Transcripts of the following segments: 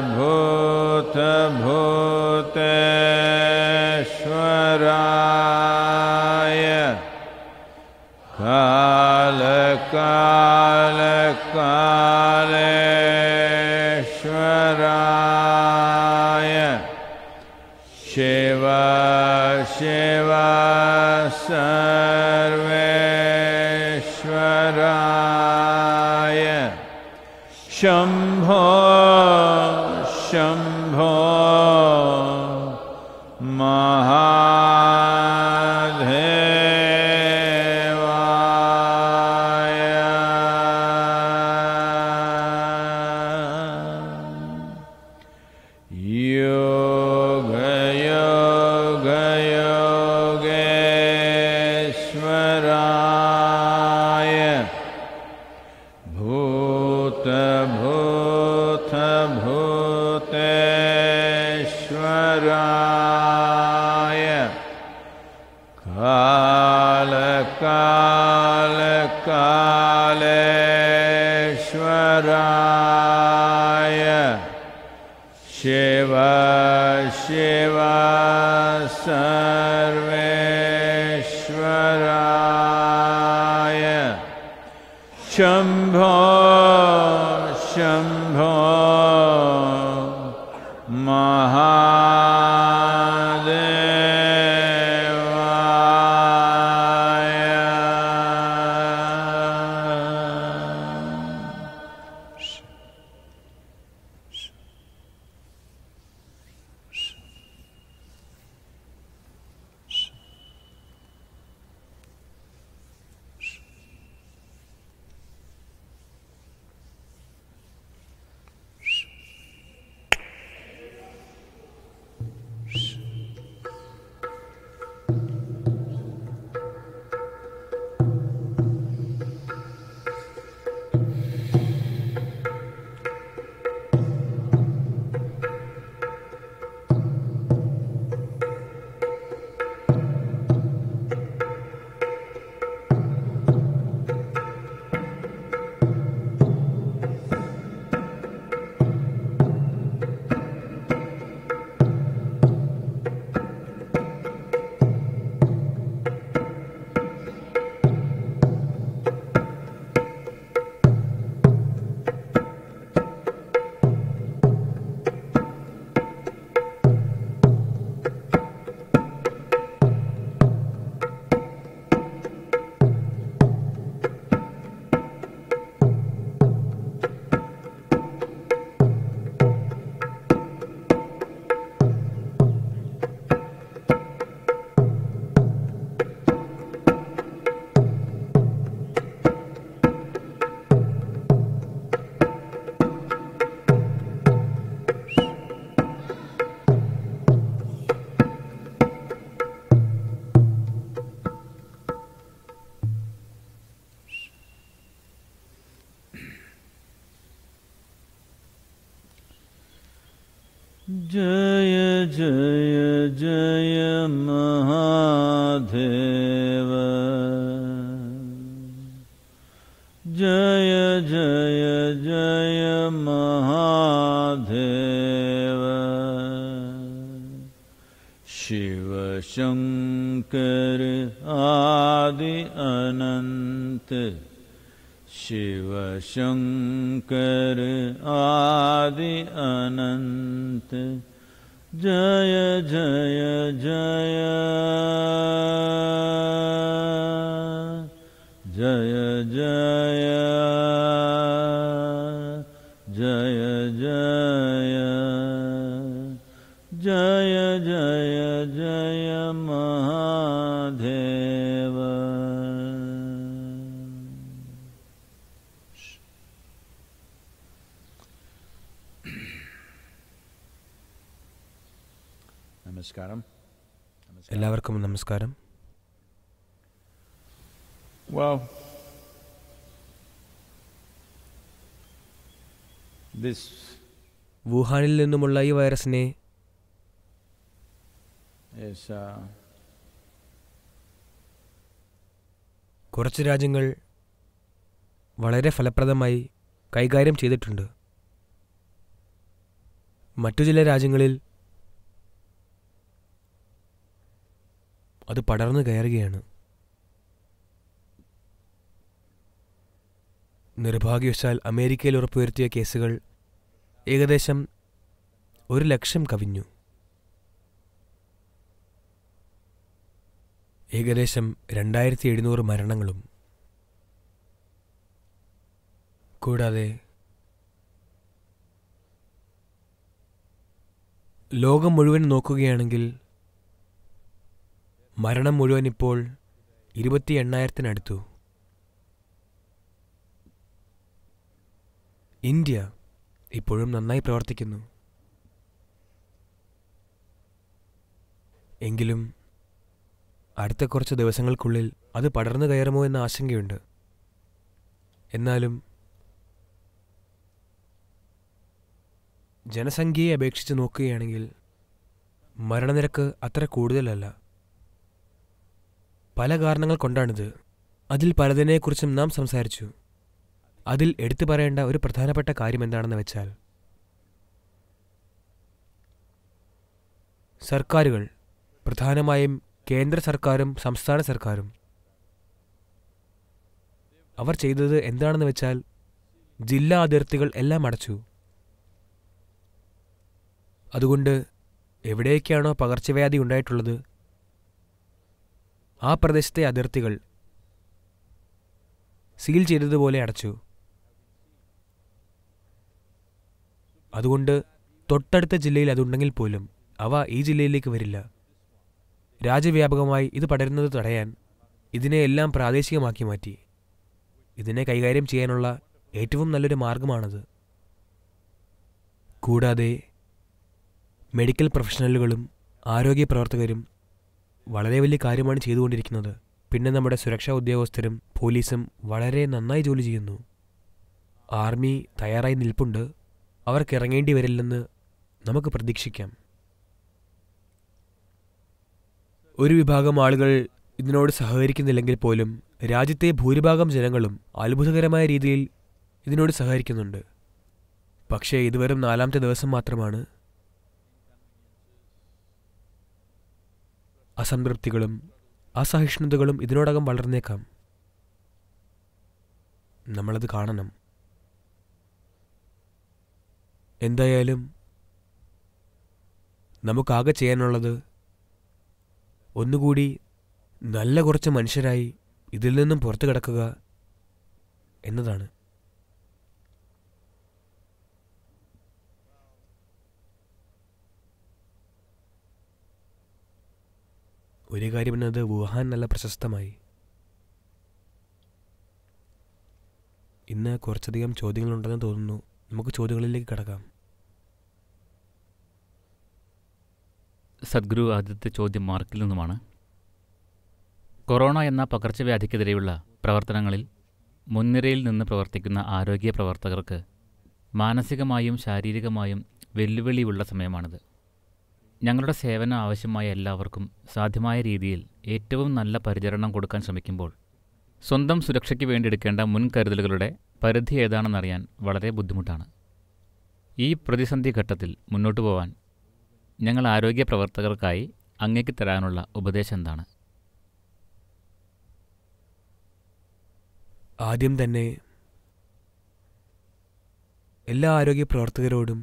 भूत काल कालकालकालेश्वराय शिव शिव सर्वेश्वराय शम सर्वेश्वराय शम्भो Just. आदि अनंत जय जय जय जय എല്ലാവർക്കും നമസ്കാരം വാവ് This വുഹാനിൽ നിന്നുമുള്ള ഈ വൈറസിനെ uh, കുറച്ച് രാജ്യങ്ങൾ വളരെ ഫലപ്രദമായി കൈകാര്യം ചെയ്തിട്ടുണ്ട് മറ്റു ചില രാജ്യങ്ങളിൽ അത് പടർന്നു കയറുകയാണ് നിർഭാഗ്യവശാൽ അമേരിക്കയിൽ ഉറപ്പുവരുത്തിയ കേസുകൾ ഏകദേശം ഒരു ലക്ഷം കവിഞ്ഞു ഏകദേശം രണ്ടായിരത്തി എഴുന്നൂറ് മരണങ്ങളും കൂടാതെ ലോകം മുഴുവൻ നോക്കുകയാണെങ്കിൽ മരണം മുഴുവൻ ഇപ്പോൾ ഇരുപത്തി എണ്ണായിരത്തിനടുത്തു ഇന്ത്യ ഇപ്പോഴും നന്നായി പ്രവർത്തിക്കുന്നു എങ്കിലും അടുത്ത കുറച്ച് ദിവസങ്ങൾക്കുള്ളിൽ അത് പടർന്നു കയറുമോ എന്ന ആശങ്കയുണ്ട് എന്നാലും ജനസംഖ്യയെ അപേക്ഷിച്ച് നോക്കുകയാണെങ്കിൽ മരണനിരക്ക് അത്ര കൂടുതലല്ല പല കാരണങ്ങൾ കൊണ്ടാണിത് അതിൽ പലതിനെക്കുറിച്ചും നാം സംസാരിച്ചു അതിൽ എടുത്തു പറയേണ്ട ഒരു പ്രധാനപ്പെട്ട കാര്യം എന്താണെന്ന് വെച്ചാൽ സർക്കാരുകൾ പ്രധാനമായും കേന്ദ്ര സർക്കാരും സംസ്ഥാന സർക്കാരും അവർ ചെയ്തത് എന്താണെന്ന് വെച്ചാൽ ജില്ലാ അതിർത്തികൾ എല്ലാം അടച്ചു അതുകൊണ്ട് എവിടെയൊക്കെയാണോ പകർച്ചവ്യാധി ഉണ്ടായിട്ടുള്ളത് ആ പ്രദേശത്തെ അതിർത്തികൾ സീൽ ചെയ്തതുപോലെ അടച്ചു അതുകൊണ്ട് തൊട്ടടുത്ത ജില്ലയിൽ അതുണ്ടെങ്കിൽ പോലും അവ ഈ ജില്ലയിലേക്ക് വരില്ല രാജ്യവ്യാപകമായി ഇത് പടരുന്നത് തടയാൻ ഇതിനെ എല്ലാം പ്രാദേശികമാക്കി മാറ്റി ഇതിനെ കൈകാര്യം ചെയ്യാനുള്ള ഏറ്റവും നല്ലൊരു മാർഗമാണത് കൂടാതെ മെഡിക്കൽ പ്രൊഫഷണലുകളും ആരോഗ്യ പ്രവർത്തകരും വളരെ വലിയ കാര്യമാണ് ചെയ്തുകൊണ്ടിരിക്കുന്നത് പിന്നെ നമ്മുടെ സുരക്ഷാ ഉദ്യോഗസ്ഥരും പോലീസും വളരെ നന്നായി ജോലി ചെയ്യുന്നു ആർമി തയ്യാറായി നിൽപ്പുണ്ട് അവർക്ക് ഇറങ്ങേണ്ടി വരില്ലെന്ന് നമുക്ക് പ്രതീക്ഷിക്കാം ഒരു വിഭാഗം ആളുകൾ ഇതിനോട് സഹകരിക്കുന്നില്ലെങ്കിൽ പോലും രാജ്യത്തെ ഭൂരിഭാഗം ജനങ്ങളും അത്ഭുതകരമായ രീതിയിൽ ഇതിനോട് സഹകരിക്കുന്നുണ്ട് പക്ഷേ ഇതുവരും നാലാമത്തെ ദിവസം മാത്രമാണ് അസംതൃപ്തികളും അസഹിഷ്ണുതകളും ഇതിനോടകം വളർന്നേക്കാം നമ്മളത് കാണണം എന്തായാലും നമുക്കാകെ ചെയ്യാനുള്ളത് ഒന്നുകൂടി നല്ല കുറച്ച് മനുഷ്യരായി ഇതിൽ നിന്നും പുറത്തു കിടക്കുക എന്നതാണ് ഒരു കാര്യം എന്നത് വുഹാൻ നല്ല പ്രശസ്തമായി ഇന്ന് കുറച്ചധികം ചോദ്യങ്ങളുണ്ടെന്ന് തോന്നുന്നു നമുക്ക് ചോദ്യങ്ങളിലേക്ക് കടക്കാം സദ്ഗുരു ആദ്യത്തെ ചോദ്യം മാർക്കിൽ നിന്നുമാണ് കൊറോണ എന്ന പകർച്ചവ്യാധിക്കെതിരെയുള്ള പ്രവർത്തനങ്ങളിൽ മുൻനിരയിൽ നിന്ന് പ്രവർത്തിക്കുന്ന ആരോഗ്യ പ്രവർത്തകർക്ക് മാനസികമായും ശാരീരികമായും വെല്ലുവിളിയുള്ള സമയമാണിത് ഞങ്ങളുടെ സേവനം ആവശ്യമായ എല്ലാവർക്കും സാധ്യമായ രീതിയിൽ ഏറ്റവും നല്ല പരിചരണം കൊടുക്കാൻ ശ്രമിക്കുമ്പോൾ സ്വന്തം സുരക്ഷയ്ക്ക് വേണ്ടി എടുക്കേണ്ട മുൻകരുതലുകളുടെ പരിധി ഏതാണെന്നറിയാൻ വളരെ ബുദ്ധിമുട്ടാണ് ഈ പ്രതിസന്ധി ഘട്ടത്തിൽ മുന്നോട്ടു പോവാൻ ഞങ്ങൾ ആരോഗ്യ പ്രവർത്തകർക്കായി അങ്ങേക്ക് തരാനുള്ള ഉപദേശം എന്താണ് ആദ്യം തന്നെ എല്ലാ ആരോഗ്യ പ്രവർത്തകരോടും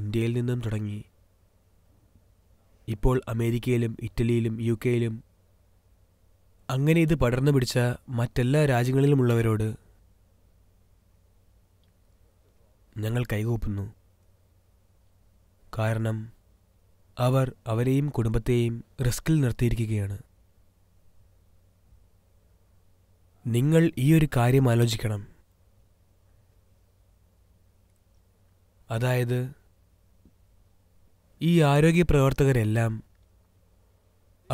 ഇന്ത്യയിൽ നിന്നും തുടങ്ങി ഇപ്പോൾ അമേരിക്കയിലും ഇറ്റലിയിലും യു കെയിലും അങ്ങനെ ഇത് പടർന്നു പിടിച്ച മറ്റെല്ലാ രാജ്യങ്ങളിലുമുള്ളവരോട് ഞങ്ങൾ കൈകൂപ്പുന്നു കാരണം അവർ അവരെയും കുടുംബത്തെയും റിസ്കിൽ നിർത്തിയിരിക്കുകയാണ് നിങ്ങൾ ഈ ഒരു കാര്യം ആലോചിക്കണം അതായത് ഈ ആരോഗ്യ പ്രവർത്തകരെല്ലാം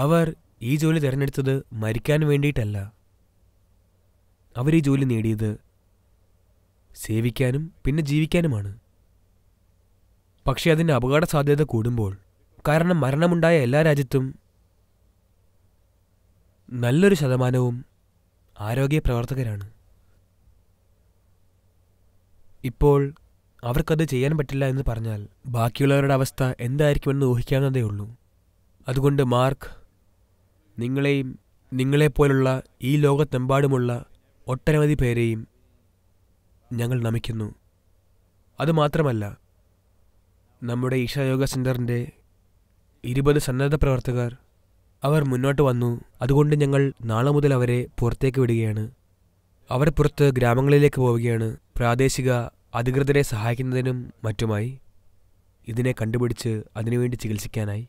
അവർ ഈ ജോലി തിരഞ്ഞെടുത്തത് മരിക്കാൻ വേണ്ടിയിട്ടല്ല അവർ ഈ ജോലി നേടിയത് സേവിക്കാനും പിന്നെ ജീവിക്കാനുമാണ് പക്ഷേ അതിൻ്റെ അപകട സാധ്യത കൂടുമ്പോൾ കാരണം മരണമുണ്ടായ എല്ലാ രാജ്യത്തും നല്ലൊരു ശതമാനവും ആരോഗ്യ പ്രവർത്തകരാണ് ഇപ്പോൾ അവർക്കത് ചെയ്യാൻ പറ്റില്ല എന്ന് പറഞ്ഞാൽ ബാക്കിയുള്ളവരുടെ അവസ്ഥ എന്തായിരിക്കുമെന്ന് ഊഹിക്കാവുന്നതേ ഉള്ളൂ അതുകൊണ്ട് മാർക്ക് നിങ്ങളെയും നിങ്ങളെപ്പോലുള്ള ഈ ലോകത്തെമ്പാടുമുള്ള ഒട്ടനവധി പേരെയും ഞങ്ങൾ നമിക്കുന്നു അതുമാത്രമല്ല നമ്മുടെ ഈശായോഗ സെൻറ്ററിൻ്റെ ഇരുപത് സന്നദ്ധ പ്രവർത്തകർ അവർ മുന്നോട്ട് വന്നു അതുകൊണ്ട് ഞങ്ങൾ നാളെ മുതൽ അവരെ പുറത്തേക്ക് വിടുകയാണ് അവർ പുറത്ത് ഗ്രാമങ്ങളിലേക്ക് പോവുകയാണ് പ്രാദേശിക അധികൃതരെ സഹായിക്കുന്നതിനും മറ്റുമായി ഇതിനെ കണ്ടുപിടിച്ച് അതിനുവേണ്ടി ചികിത്സിക്കാനായി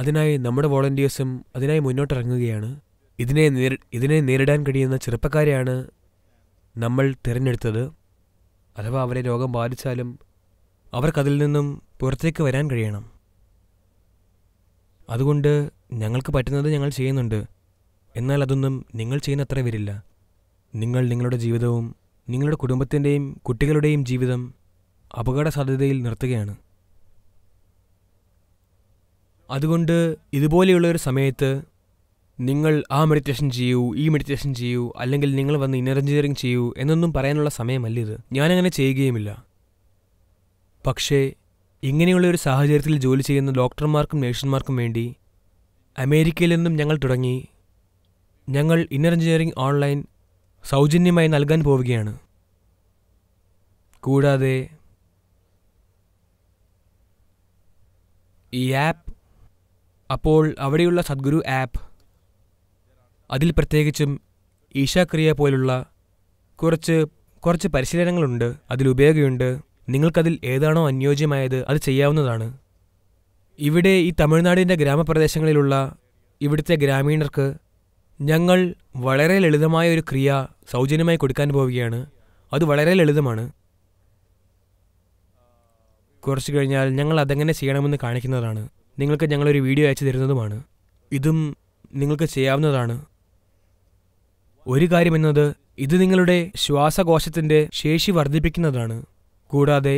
അതിനായി നമ്മുടെ വോളണ്ടിയേഴ്സും അതിനായി മുന്നോട്ടിറങ്ങുകയാണ് ഇതിനെ ഇതിനെ നേരിടാൻ കഴിയുന്ന ചെറുപ്പക്കാരെയാണ് നമ്മൾ തിരഞ്ഞെടുത്തത് അഥവാ അവരെ രോഗം ബാധിച്ചാലും അവർക്കതിൽ നിന്നും പുറത്തേക്ക് വരാൻ കഴിയണം അതുകൊണ്ട് ഞങ്ങൾക്ക് പറ്റുന്നത് ഞങ്ങൾ ചെയ്യുന്നുണ്ട് എന്നാൽ അതൊന്നും നിങ്ങൾ അത്ര വരില്ല നിങ്ങൾ നിങ്ങളുടെ ജീവിതവും നിങ്ങളുടെ കുടുംബത്തിൻ്റെയും കുട്ടികളുടെയും ജീവിതം അപകട സാധ്യതയിൽ നിർത്തുകയാണ് അതുകൊണ്ട് ഇതുപോലെയുള്ള ഒരു സമയത്ത് നിങ്ങൾ ആ മെഡിറ്റേഷൻ ചെയ്യൂ ഈ മെഡിറ്റേഷൻ ചെയ്യൂ അല്ലെങ്കിൽ നിങ്ങൾ വന്ന് ഇന്നർ എഞ്ചിനീയറിംഗ് ചെയ്യൂ എന്നൊന്നും പറയാനുള്ള സമയമല്ല ഇത് ഞാനങ്ങനെ ചെയ്യുകയുമില്ല പക്ഷേ ഇങ്ങനെയുള്ള ഒരു സാഹചര്യത്തിൽ ജോലി ചെയ്യുന്ന ഡോക്ടർമാർക്കും നേഴ്സുമാർക്കും വേണ്ടി അമേരിക്കയിൽ നിന്നും ഞങ്ങൾ തുടങ്ങി ഞങ്ങൾ ഇന്നർ എഞ്ചിനീയറിംഗ് ഓൺലൈൻ സൗജന്യമായി നൽകാൻ പോവുകയാണ് കൂടാതെ ഈ ആപ്പ് അപ്പോൾ അവിടെയുള്ള സദ്ഗുരു ആപ്പ് അതിൽ പ്രത്യേകിച്ചും ഈശാക്രിയ പോലുള്ള കുറച്ച് കുറച്ച് പരിശീലനങ്ങളുണ്ട് അതിലുപയോഗമുണ്ട് നിങ്ങൾക്കതിൽ ഏതാണോ അനുയോജ്യമായത് അത് ചെയ്യാവുന്നതാണ് ഇവിടെ ഈ തമിഴ്നാടിൻ്റെ ഗ്രാമപ്രദേശങ്ങളിലുള്ള ഇവിടുത്തെ ഗ്രാമീണർക്ക് ഞങ്ങൾ വളരെ ലളിതമായ ഒരു ക്രിയ സൗജന്യമായി കൊടുക്കാൻ പോവുകയാണ് അത് വളരെ ലളിതമാണ് കുറച്ച് കഴിഞ്ഞാൽ ഞങ്ങൾ അതെങ്ങനെ ചെയ്യണമെന്ന് കാണിക്കുന്നതാണ് നിങ്ങൾക്ക് ഞങ്ങളൊരു വീഡിയോ അയച്ചു തരുന്നതുമാണ് ഇതും നിങ്ങൾക്ക് ചെയ്യാവുന്നതാണ് ഒരു കാര്യമെന്നത് ഇത് നിങ്ങളുടെ ശ്വാസകോശത്തിൻ്റെ ശേഷി വർദ്ധിപ്പിക്കുന്നതാണ് കൂടാതെ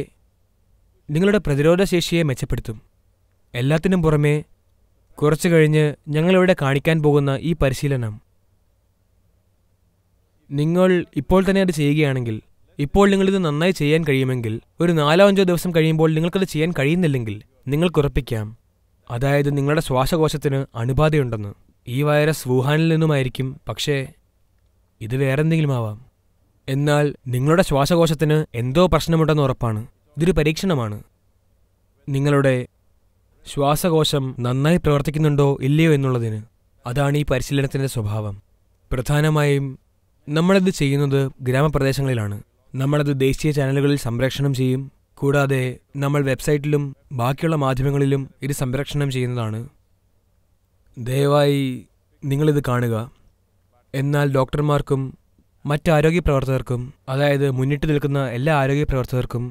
നിങ്ങളുടെ പ്രതിരോധ ശേഷിയെ മെച്ചപ്പെടുത്തും എല്ലാത്തിനും പുറമെ കുറച്ചു കഴിഞ്ഞ് ഞങ്ങളിവിടെ കാണിക്കാൻ പോകുന്ന ഈ പരിശീലനം നിങ്ങൾ ഇപ്പോൾ തന്നെ അത് ചെയ്യുകയാണെങ്കിൽ ഇപ്പോൾ നിങ്ങളിത് നന്നായി ചെയ്യാൻ കഴിയുമെങ്കിൽ ഒരു നാലോ അഞ്ചോ ദിവസം കഴിയുമ്പോൾ നിങ്ങൾക്കത് ചെയ്യാൻ കഴിയുന്നില്ലെങ്കിൽ ഉറപ്പിക്കാം അതായത് നിങ്ങളുടെ ശ്വാസകോശത്തിന് അണുബാധയുണ്ടെന്ന് ഈ വൈറസ് വുഹാനിൽ നിന്നുമായിരിക്കും പക്ഷേ ഇത് എന്തെങ്കിലും ആവാം എന്നാൽ നിങ്ങളുടെ ശ്വാസകോശത്തിന് എന്തോ പ്രശ്നമുണ്ടെന്ന് ഉറപ്പാണ് ഇതൊരു പരീക്ഷണമാണ് നിങ്ങളുടെ ശ്വാസകോശം നന്നായി പ്രവർത്തിക്കുന്നുണ്ടോ ഇല്ലയോ എന്നുള്ളതിന് അതാണ് ഈ പരിശീലനത്തിൻ്റെ സ്വഭാവം പ്രധാനമായും നമ്മളത് ചെയ്യുന്നത് ഗ്രാമപ്രദേശങ്ങളിലാണ് നമ്മളത് ദേശീയ ചാനലുകളിൽ സംപ്രേഷണം ചെയ്യും കൂടാതെ നമ്മൾ വെബ്സൈറ്റിലും ബാക്കിയുള്ള മാധ്യമങ്ങളിലും ഇത് സംപ്രേഷണം ചെയ്യുന്നതാണ് ദയവായി നിങ്ങളിത് കാണുക എന്നാൽ ഡോക്ടർമാർക്കും മറ്റ് ആരോഗ്യ പ്രവർത്തകർക്കും അതായത് മുന്നിട്ട് നിൽക്കുന്ന എല്ലാ ആരോഗ്യ പ്രവർത്തകർക്കും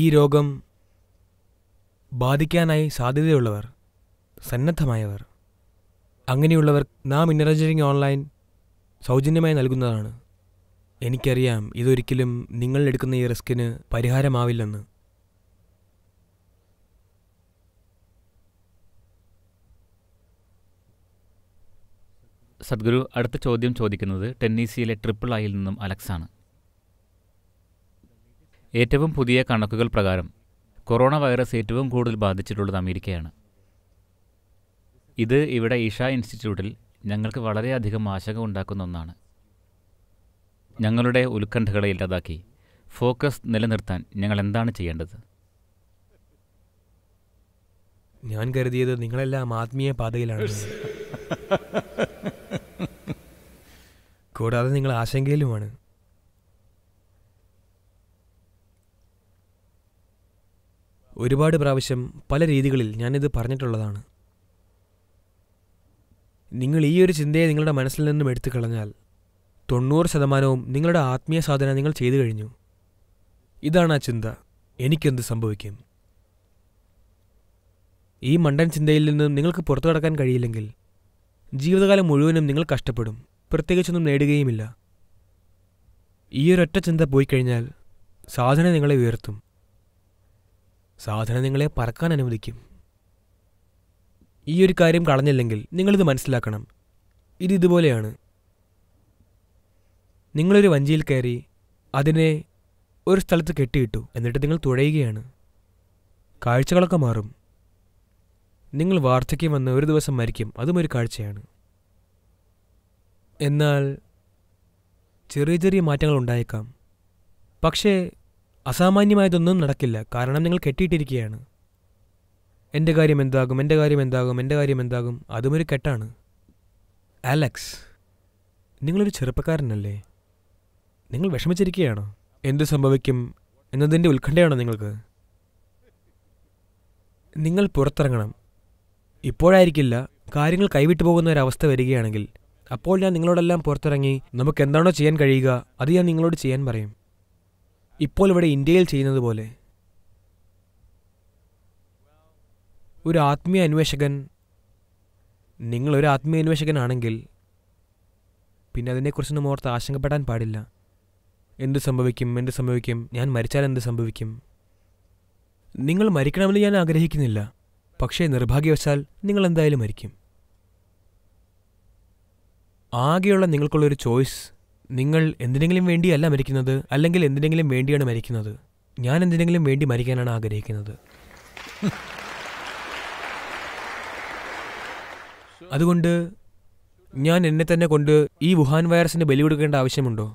ഈ രോഗം ബാധിക്കാനായി സാധ്യതയുള്ളവർ സന്നദ്ധമായവർ അങ്ങനെയുള്ളവർ നാം ഇന്നർ ഓൺലൈൻ സൗജന്യമായി നൽകുന്നതാണ് എനിക്കറിയാം ഇതൊരിക്കലും നിങ്ങൾ എടുക്കുന്ന ഈ റിസ്കിന് പരിഹാരമാവില്ലെന്ന് സദ്ഗുരു അടുത്ത ചോദ്യം ചോദിക്കുന്നത് ടെന്നീസിയിലെ ട്രിപ്പിൾ ഐയിൽ നിന്നും അലക്സാണ് ഏറ്റവും പുതിയ കണക്കുകൾ പ്രകാരം കൊറോണ വൈറസ് ഏറ്റവും കൂടുതൽ ബാധിച്ചിട്ടുള്ളത് അമേരിക്കയാണ് ഇത് ഇവിടെ ഇഷ ഇൻസ്റ്റിറ്റ്യൂട്ടിൽ ഞങ്ങൾക്ക് വളരെയധികം ആശങ്ക ഉണ്ടാക്കുന്ന ഒന്നാണ് ഞങ്ങളുടെ ഉത്കണ്ഠകളെ ഇല്ലാതാക്കി ഫോക്കസ് നിലനിർത്താൻ ഞങ്ങൾ എന്താണ് ചെയ്യേണ്ടത് ഞാൻ കരുതിയത് നിങ്ങളെല്ലാം ആത്മീയ പാതയിലാണ് കൂടാതെ നിങ്ങൾ ആശങ്കയിലുമാണ് ഒരുപാട് പ്രാവശ്യം പല രീതികളിൽ ഞാനിത് പറഞ്ഞിട്ടുള്ളതാണ് നിങ്ങൾ ഈ ഒരു ചിന്തയെ നിങ്ങളുടെ മനസ്സിൽ നിന്നും എടുത്തു കളഞ്ഞാൽ തൊണ്ണൂറ് ശതമാനവും നിങ്ങളുടെ ആത്മീയ സാധന നിങ്ങൾ ചെയ്തു കഴിഞ്ഞു ഇതാണ് ആ ചിന്ത എനിക്കെന്ത് സംഭവിക്കും ഈ മണ്ടൻ ചിന്തയിൽ നിന്നും നിങ്ങൾക്ക് പുറത്തു കടക്കാൻ കഴിയില്ലെങ്കിൽ ജീവിതകാലം മുഴുവനും നിങ്ങൾ കഷ്ടപ്പെടും പ്രത്യേകിച്ചൊന്നും നേടുകയുമില്ല ഈ ഒരൊറ്റ ചിന്ത പോയി കഴിഞ്ഞാൽ സാധന നിങ്ങളെ ഉയർത്തും സാധന നിങ്ങളെ പറക്കാൻ അനുവദിക്കും ഈ ഒരു കാര്യം കളഞ്ഞില്ലെങ്കിൽ നിങ്ങളിത് മനസ്സിലാക്കണം ഇത് ഇതുപോലെയാണ് നിങ്ങളൊരു വഞ്ചിയിൽ കയറി അതിനെ ഒരു സ്ഥലത്ത് കെട്ടിയിട്ടു എന്നിട്ട് നിങ്ങൾ തുഴയുകയാണ് കാഴ്ചകളൊക്കെ മാറും നിങ്ങൾ വാർദ്ധക്യം വന്ന് ഒരു ദിവസം മരിക്കും അതും ഒരു കാഴ്ചയാണ് എന്നാൽ ചെറിയ ചെറിയ മാറ്റങ്ങൾ ഉണ്ടായേക്കാം പക്ഷേ അസാമാന്യമായതൊന്നും നടക്കില്ല കാരണം നിങ്ങൾ കെട്ടിയിട്ടിരിക്കുകയാണ് എൻ്റെ കാര്യം എന്താകും എൻ്റെ കാര്യം എന്താകും എൻ്റെ കാര്യം എന്താകും അതും ഒരു കെട്ടാണ് അലക്സ് നിങ്ങളൊരു ചെറുപ്പക്കാരനല്ലേ നിങ്ങൾ വിഷമിച്ചിരിക്കുകയാണോ എന്ത് സംഭവിക്കും എന്നതിൻ്റെ ഉത്കണ്ഠയാണോ നിങ്ങൾക്ക് നിങ്ങൾ പുറത്തിറങ്ങണം ഇപ്പോഴായിരിക്കില്ല കാര്യങ്ങൾ കൈവിട്ടു പോകുന്ന ഒരവസ്ഥ വരികയാണെങ്കിൽ അപ്പോൾ ഞാൻ നിങ്ങളോടെല്ലാം പുറത്തിറങ്ങി നമുക്ക് എന്താണോ ചെയ്യാൻ കഴിയുക അത് ഞാൻ നിങ്ങളോട് ചെയ്യാൻ പറയും ഇപ്പോൾ ഇവിടെ ഇന്ത്യയിൽ ചെയ്യുന്നത് പോലെ ഒരു ആത്മീയ അന്വേഷകൻ നിങ്ങളൊരു ആത്മീയ അന്വേഷകനാണെങ്കിൽ പിന്നെ അതിനെക്കുറിച്ചൊന്നും ഓർത്ത് ആശങ്കപ്പെടാൻ പാടില്ല എന്ത് സംഭവിക്കും എന്ത് സംഭവിക്കും ഞാൻ മരിച്ചാൽ എന്ത് സംഭവിക്കും നിങ്ങൾ മരിക്കണമെന്ന് ഞാൻ ആഗ്രഹിക്കുന്നില്ല പക്ഷേ നിർഭാഗ്യവശാൽ നിങ്ങൾ എന്തായാലും മരിക്കും ആകെയുള്ള നിങ്ങൾക്കുള്ളൊരു ചോയ്സ് നിങ്ങൾ എന്തിനെങ്കിലും വേണ്ടിയല്ല മരിക്കുന്നത് അല്ലെങ്കിൽ എന്തിനെങ്കിലും വേണ്ടിയാണ് മരിക്കുന്നത് ഞാൻ എന്തിനെങ്കിലും വേണ്ടി മരിക്കാനാണ് ആഗ്രഹിക്കുന്നത് അതുകൊണ്ട് ഞാൻ എന്നെ തന്നെ കൊണ്ട് ഈ വുഹാൻ വൈറസിന് ബലി കൊടുക്കേണ്ട ആവശ്യമുണ്ടോ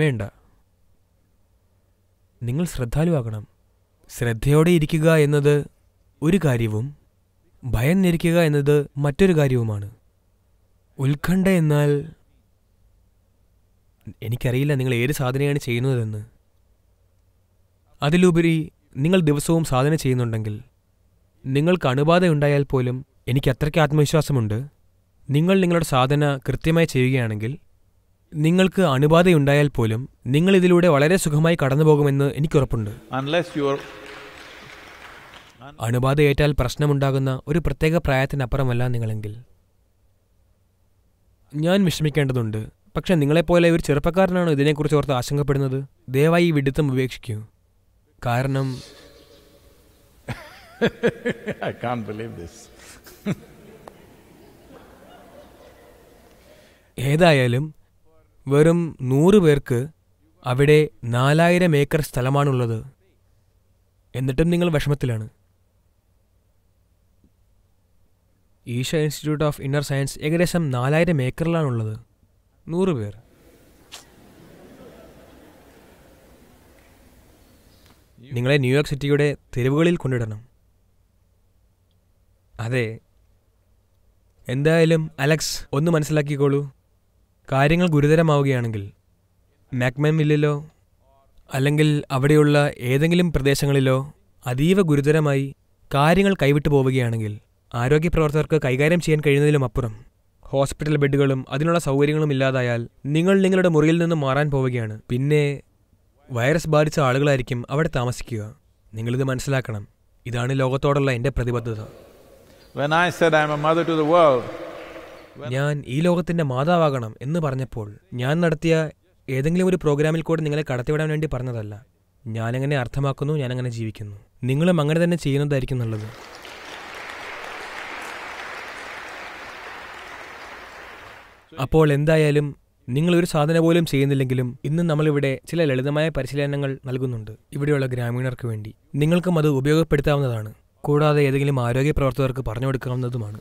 വേണ്ട നിങ്ങൾ ശ്രദ്ധാലുവാകണം ശ്രദ്ധയോടെ ഇരിക്കുക എന്നത് ഒരു കാര്യവും ഭയന്നിരിക്കുക എന്നത് മറ്റൊരു കാര്യവുമാണ് ഉത്കണ്ഠ എന്നാൽ എനിക്കറിയില്ല നിങ്ങൾ ഏത് സാധനയാണ് ചെയ്യുന്നതെന്ന് അതിലുപരി നിങ്ങൾ ദിവസവും സാധന ചെയ്യുന്നുണ്ടെങ്കിൽ നിങ്ങൾക്ക് അണുബാധ ഉണ്ടായാൽ പോലും എനിക്ക് അത്രയ്ക്ക് ആത്മവിശ്വാസമുണ്ട് നിങ്ങൾ നിങ്ങളുടെ സാധന കൃത്യമായി ചെയ്യുകയാണെങ്കിൽ നിങ്ങൾക്ക് അണുബാധയുണ്ടായാൽ പോലും നിങ്ങൾ ഇതിലൂടെ വളരെ സുഖമായി കടന്നു പോകുമെന്ന് അണുബാധ ഏറ്റാൽ പ്രശ്നമുണ്ടാകുന്ന ഒരു പ്രത്യേക പ്രായത്തിനപ്പുറമല്ല നിങ്ങളെങ്കിൽ ഞാൻ വിഷമിക്കേണ്ടതുണ്ട് പക്ഷേ നിങ്ങളെപ്പോലെ ഒരു ചെറുപ്പക്കാരനാണ് ഇതിനെക്കുറിച്ച് ഓർത്ത് ആശങ്കപ്പെടുന്നത് ദയവായി ഈ വിഡിത്തം ഉപേക്ഷിക്കൂ കാരണം ഐ can't ബിലീവ് this. ഏതായാലും വെറും നൂറ് പേർക്ക് അവിടെ നാലായിരം ഏക്കർ സ്ഥലമാണുള്ളത് എന്നിട്ടും നിങ്ങൾ വിഷമത്തിലാണ് Isha institute of inner science ഏകദേശം നാലായിരം ഏക്കറിലാണുള്ളത് നൂറ് പേർ നിങ്ങളെ ന്യൂയോർക്ക് സിറ്റിയുടെ തെരുവുകളിൽ കൊണ്ടിടണം അതെ എന്തായാലും അലക്സ് ഒന്ന് മനസ്സിലാക്കിക്കോളൂ കാര്യങ്ങൾ ഗുരുതരമാവുകയാണെങ്കിൽ മാക്മൻ അല്ലെങ്കിൽ അവിടെയുള്ള ഏതെങ്കിലും പ്രദേശങ്ങളിലോ അതീവ ഗുരുതരമായി കാര്യങ്ങൾ കൈവിട്ടു പോവുകയാണെങ്കിൽ ആരോഗ്യ പ്രവർത്തകർക്ക് കൈകാര്യം ചെയ്യാൻ കഴിയുന്നതിലും അപ്പുറം ഹോസ്പിറ്റൽ ബെഡുകളും അതിനുള്ള സൗകര്യങ്ങളും ഇല്ലാതായാൽ നിങ്ങൾ നിങ്ങളുടെ മുറിയിൽ നിന്ന് മാറാൻ പോവുകയാണ് പിന്നെ വൈറസ് ബാധിച്ച ആളുകളായിരിക്കും അവിടെ താമസിക്കുക നിങ്ങളിത് മനസ്സിലാക്കണം ഇതാണ് ലോകത്തോടുള്ള എൻ്റെ പ്രതിബദ്ധത When I said I'm a mother to the world, ഞാൻ ഈ ലോകത്തിന്റെ മാതാവാകണം എന്ന് പറഞ്ഞപ്പോൾ ഞാൻ നടത്തിയ ഏതെങ്കിലും ഒരു പ്രോഗ്രാമിൽ കൂടെ നിങ്ങളെ കടത്തിവിടാൻ വേണ്ടി പറഞ്ഞതല്ല ഞാനങ്ങനെ അർത്ഥമാക്കുന്നു ഞാനങ്ങനെ ജീവിക്കുന്നു നിങ്ങളും അങ്ങനെ തന്നെ ചെയ്യുന്നതായിരിക്കും നല്ലത് അപ്പോൾ എന്തായാലും നിങ്ങൾ ഒരു സാധന പോലും ചെയ്യുന്നില്ലെങ്കിലും ഇന്ന് നമ്മളിവിടെ ചില ലളിതമായ പരിശീലനങ്ങൾ നൽകുന്നുണ്ട് ഇവിടെയുള്ള ഗ്രാമീണർക്ക് വേണ്ടി നിങ്ങൾക്കും അത് ഉപയോഗപ്പെടുത്താവുന്നതാണ് കൂടാതെ ഏതെങ്കിലും ആരോഗ്യ പ്രവർത്തകർക്ക് പറഞ്ഞു കൊടുക്കാവുന്നതുമാണ്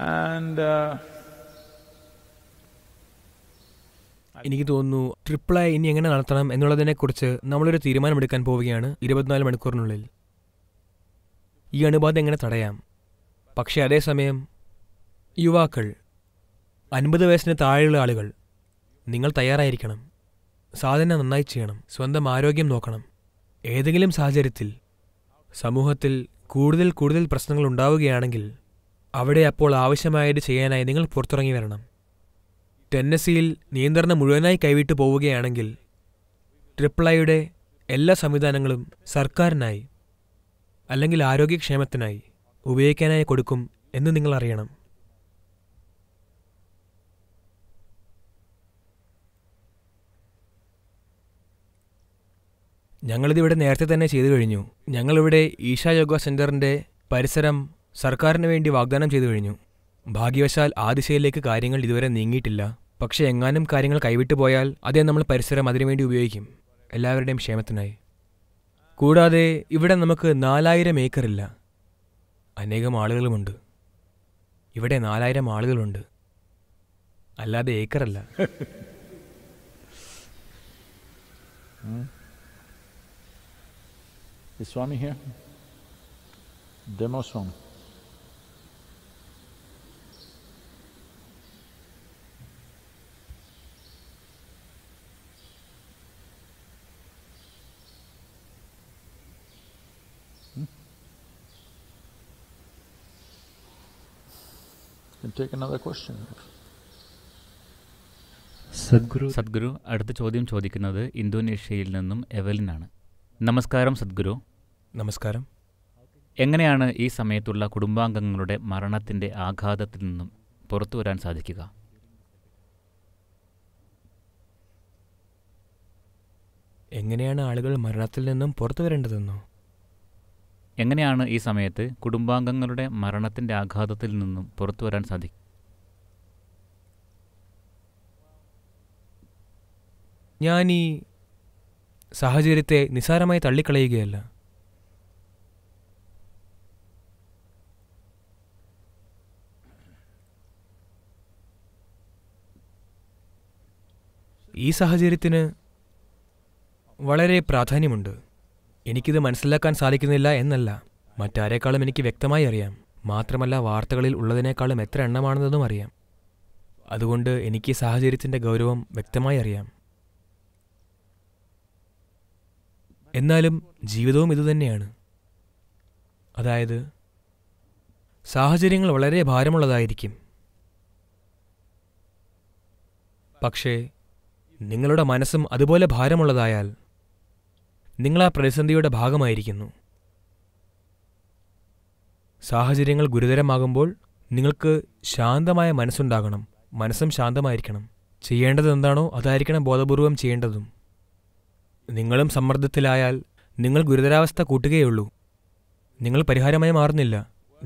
and uh, എനിക്ക് തോന്നുന്നു ട്രിപ്പിൾ ഇനി എങ്ങനെ നടത്തണം എന്നുള്ളതിനെക്കുറിച്ച് നമ്മളൊരു തീരുമാനമെടുക്കാൻ പോവുകയാണ് ഇരുപത്തിനാല് മണിക്കൂറിനുള്ളിൽ ഈ അണുബാധ എങ്ങനെ തടയാം പക്ഷേ അതേസമയം യുവാക്കൾ അൻപത് വയസ്സിന് താഴെയുള്ള ആളുകൾ നിങ്ങൾ തയ്യാറായിരിക്കണം സാധന നന്നായി ചെയ്യണം സ്വന്തം ആരോഗ്യം നോക്കണം ഏതെങ്കിലും സാഹചര്യത്തിൽ സമൂഹത്തിൽ കൂടുതൽ കൂടുതൽ പ്രശ്നങ്ങൾ ഉണ്ടാവുകയാണെങ്കിൽ അവിടെ അപ്പോൾ ആവശ്യമായത് ചെയ്യാനായി നിങ്ങൾ പുറത്തിറങ്ങി വരണം ടെന്നസിയിൽ നിയന്ത്രണം മുഴുവനായി കൈവിട്ടു പോവുകയാണെങ്കിൽ ട്രിപ്ലൈയുടെ എല്ലാ സംവിധാനങ്ങളും സർക്കാരിനായി അല്ലെങ്കിൽ ആരോഗ്യക്ഷേമത്തിനായി ഉപയോഗിക്കാനായി കൊടുക്കും എന്ന് നിങ്ങൾ അറിയണം ഞങ്ങളിതിവിടെ നേരത്തെ തന്നെ ചെയ്തു കഴിഞ്ഞു ഞങ്ങളിവിടെ ഈഷ യോഗ സെൻറ്ററിൻ്റെ പരിസരം സർക്കാരിന് വേണ്ടി വാഗ്ദാനം ചെയ്തു കഴിഞ്ഞു ഭാഗ്യവശാൽ ആ ദിശയിലേക്ക് കാര്യങ്ങൾ ഇതുവരെ നീങ്ങിയിട്ടില്ല പക്ഷേ എങ്ങാനും കാര്യങ്ങൾ കൈവിട്ടു പോയാൽ അതേ നമ്മൾ പരിസരം അതിനുവേണ്ടി ഉപയോഗിക്കും എല്ലാവരുടെയും ക്ഷേമത്തിനായി കൂടാതെ ഇവിടെ നമുക്ക് നാലായിരം ഏക്കറില്ല അനേകം ആളുകളുമുണ്ട് ഇവിടെ നാലായിരം ആളുകളുണ്ട് അല്ലാതെ ഏക്കറല്ല സ്വാമി hmm? Swami Swami Demo can take another question. Sadhguru Sadhguru അടുത്ത ചോദ്യം ചോദിക്കുന്നത് ഇന്തോനേഷ്യയിൽ നിന്നും എവലിനാണ് നമസ്കാരം സദ്ഗുരു നമസ്കാരം എങ്ങനെയാണ് ഈ സമയത്തുള്ള കുടുംബാംഗങ്ങളുടെ മരണത്തിൻ്റെ ആഘാതത്തിൽ നിന്നും പുറത്തു വരാൻ സാധിക്കുക എങ്ങനെയാണ് ആളുകൾ മരണത്തിൽ നിന്നും പുറത്തു വരേണ്ടതെന്നോ എങ്ങനെയാണ് ഈ സമയത്ത് കുടുംബാംഗങ്ങളുടെ മരണത്തിൻ്റെ ആഘാതത്തിൽ നിന്നും പുറത്തു വരാൻ സാധിക്കും ഞാൻ ഈ സാഹചര്യത്തെ നിസാരമായി തള്ളിക്കളയുകയല്ല ഈ സാഹചര്യത്തിന് വളരെ പ്രാധാന്യമുണ്ട് എനിക്കിത് മനസ്സിലാക്കാൻ സാധിക്കുന്നില്ല എന്നല്ല മറ്റാരേക്കാളും എനിക്ക് വ്യക്തമായി അറിയാം മാത്രമല്ല വാർത്തകളിൽ ഉള്ളതിനേക്കാളും എത്ര എണ്ണമാണെന്നതും അറിയാം അതുകൊണ്ട് എനിക്ക് സാഹചര്യത്തിൻ്റെ ഗൗരവം വ്യക്തമായി അറിയാം എന്നാലും ജീവിതവും ഇതുതന്നെയാണ് അതായത് സാഹചര്യങ്ങൾ വളരെ ഭാരമുള്ളതായിരിക്കും പക്ഷേ നിങ്ങളുടെ മനസ്സും അതുപോലെ ഭാരമുള്ളതായാൽ നിങ്ങൾ ആ പ്രതിസന്ധിയുടെ ഭാഗമായിരിക്കുന്നു സാഹചര്യങ്ങൾ ഗുരുതരമാകുമ്പോൾ നിങ്ങൾക്ക് ശാന്തമായ മനസ്സുണ്ടാകണം മനസ്സും ശാന്തമായിരിക്കണം ചെയ്യേണ്ടത് എന്താണോ അതായിരിക്കണം ബോധപൂർവം ചെയ്യേണ്ടതും നിങ്ങളും സമ്മർദ്ദത്തിലായാൽ നിങ്ങൾ ഗുരുതരാവസ്ഥ കൂട്ടുകയുള്ളൂ നിങ്ങൾ പരിഹാരമായി മാറുന്നില്ല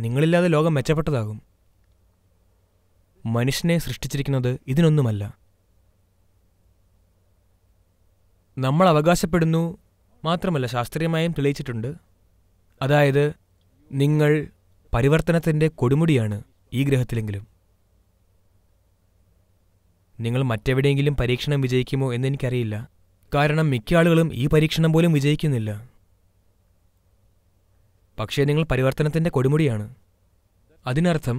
നിങ്ങളില്ലാതെ ലോകം മെച്ചപ്പെട്ടതാകും മനുഷ്യനെ സൃഷ്ടിച്ചിരിക്കുന്നത് ഇതിനൊന്നുമല്ല നമ്മൾ അവകാശപ്പെടുന്നു മാത്രമല്ല ശാസ്ത്രീയമായും തെളിയിച്ചിട്ടുണ്ട് അതായത് നിങ്ങൾ പരിവർത്തനത്തിൻ്റെ കൊടുമുടിയാണ് ഈ ഗ്രഹത്തിലെങ്കിലും നിങ്ങൾ മറ്റെവിടെയെങ്കിലും പരീക്ഷണം വിജയിക്കുമോ എന്നെനിക്കറിയില്ല കാരണം മിക്ക ആളുകളും ഈ പരീക്ഷണം പോലും വിജയിക്കുന്നില്ല പക്ഷേ നിങ്ങൾ പരിവർത്തനത്തിൻ്റെ കൊടുമുടിയാണ് അതിനർത്ഥം